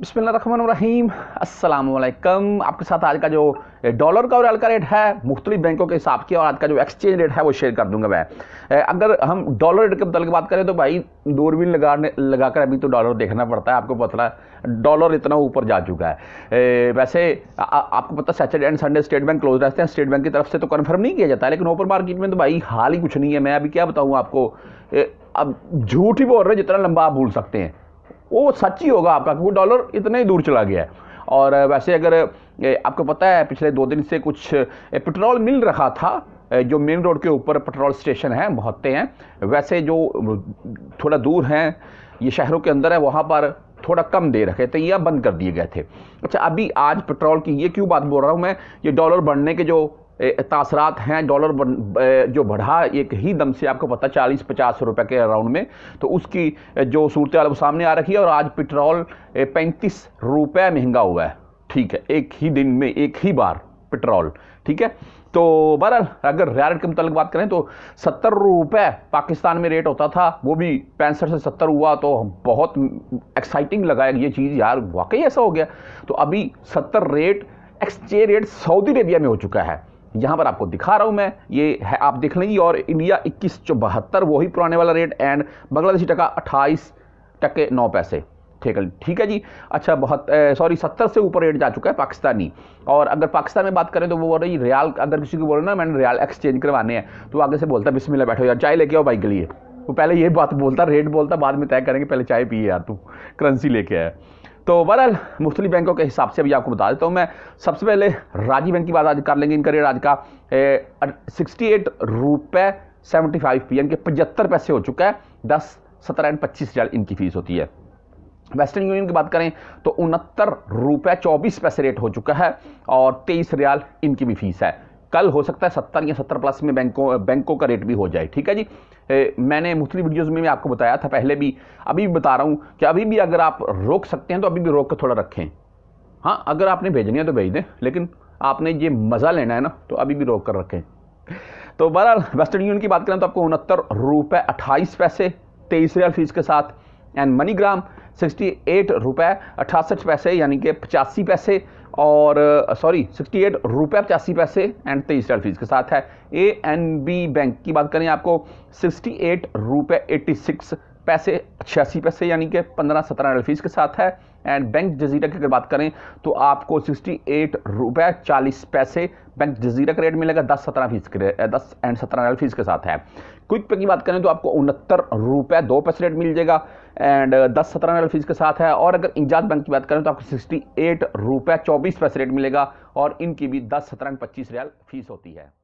बसमीम अल्लाम आपके साथ आज का जो डॉलर का और एल का रेट है मुख्तलिफ बैंकों के हिसाब की और आज का जो एक्सचेंज रेट है वो शेयर कर दूंगा मैं अगर हम डॉलर रेट के मतलब बात करें तो भाई दूरबीन लगाने लगाकर अभी तो डॉलर देखना पड़ता है आपको पता है डॉलर इतना ऊपर जा चुका है ए, वैसे आ, आपको पता Saturday and Sunday State Bank close रहते हैं स्टेट बैंक की तरफ से तो कन्फर्म नहीं किया जाता है लेकिन ओपन मार्केट में तो भाई हाल ही कुछ नहीं है मैं अभी क्या बताऊँ आपको अब झूठ ही बोल रहे जितना लंबा आप भूल सकते हैं वो सच ही होगा आपका क्योंकि डॉलर इतने ही दूर चला गया है और वैसे अगर आपको पता है पिछले दो दिन से कुछ पेट्रोल मिल रहा था जो मेन रोड के ऊपर पेट्रोल स्टेशन हैं बहुते हैं वैसे जो थोड़ा दूर हैं ये शहरों के अंदर है वहाँ पर थोड़ा कम दे रखे थे या बंद कर दिए गए थे अच्छा अभी आज पेट्रोल की ये क्यों बात बोल रहा हूँ मैं ये डॉलर बढ़ने के जो तासरात हैं डॉलर जो बढ़ा एक ही दम से आपको पता चालीस पचास रुपए के अराउंड में तो उसकी जो सूरत वो सामने आ रखी है और आज पेट्रोल पैंतीस रुपये महंगा हुआ है ठीक है एक ही दिन में एक ही बार पेट्रोल ठीक है तो बहरहाल अगर रेट के मतलब बात करें तो सत्तर रुपये पाकिस्तान में रेट होता था वो भी पैंसठ से सत्तर हुआ तो बहुत एक्साइटिंग लगा ये चीज़ यार वाकई ऐसा हो गया तो अभी सत्तर rate exchange rate Saudi Arabia में हो चुका है यहाँ पर आपको दिखा रहा हूँ मैं ये है आप देख लेंगे और इंडिया इक्कीस सौ बहत्तर वही पुराने वाला रेट एंड बांग्लादेशी टका अट्ठाईस टके नौ पैसे ठीक है ठीक है जी अच्छा बहुत सॉरी सत्तर से ऊपर रेट जा चुका है पाकिस्तानी और अगर पाकिस्तान में बात करें तो वो बोल हैं रियाल अगर किसी को बोल रहे ना मैंने रियाल एक्सचेंज करवाने हैं तो आगे से बोलता है बैठो यार चाय लेके आओ बाइक के लिए वो पहले ये बात बोलता रेट बोलता बाद में तय करेंगे पहले चाय पिए यार तू करेंसी लेके आए तो बहरहाल मुख्तलि बैंकों के हिसाब से अभी आपको बता देता हूँ मैं सबसे पहले राजीव बैंक की बात आज कर लेंगे इनका रेट आज का सिक्सटी एट रुपये सेवेंटी फाइव पी एन के पचहत्तर पैसे हो चुका है दस सत्रह एंड पच्चीस हज़ार इनकी फ़ीस होती है वेस्टर्न यूनियन की बात करें तो उनहत्तर रुपये चौबीस पैसे रेट हो चुका है और तेईस रियाल इनकी भी फीस है कल हो सकता है सत्तर या सत्तर प्लस में बैंकों बैंकों का रेट भी हो जाए ठीक है जी ए, मैंने मुख्तलि वीडियोज़ में भी आपको बताया था पहले भी अभी भी बता रहा हूँ कि अभी भी अगर आप रोक सकते हैं तो अभी भी रोक कर थोड़ा रखें हाँ अगर आपने भेजनी है तो भेज दें लेकिन आपने ये मज़ा लेना है ना तो अभी भी रोक कर रखें तो बहरहाल वेस्टर्न यूनियन की बात करें तो आपको उनहत्तर रुपये अट्ठाईस पैसे तेईस रियाल फीस के साथ एंड मनीग्राम सिक्सटी एट रुपये अठासठ पैसे यानी कि पचासी पैसे और सॉरी सिक्सटी एट रुपये पचासी पैसे एंड तेईस डॉलर फीस के साथ है ए एन बी बैंक की बात करें आपको सिक्सटी एट रुपये एट्टी सिक्स पैसे छियासी पैसे यानी कि पंद्रह सत्रह एनल फीस के साथ है एंड बैंक जजीरा की अगर बात करें तो आपको सिक्सटी एट रुपये चालीस पैसे बैंक जजीरा का रेट मिलेगा दस सत्रह फीस के दस एंड सत्रह एल फीस के साथ है क्विक पे की बात करें तो आपको उनहत्तर रुपये दो पैसे रेट मिल जाएगा एंड दस सत्रह एल फीस के साथ है और अगर इंजाद बैंक की बात करें तो आपको सिक्सटी एट रुपये चौबीस पैसे रेट मिलेगा और इनकी भी दस सत्रह पच्चीस रियाल फीस होती है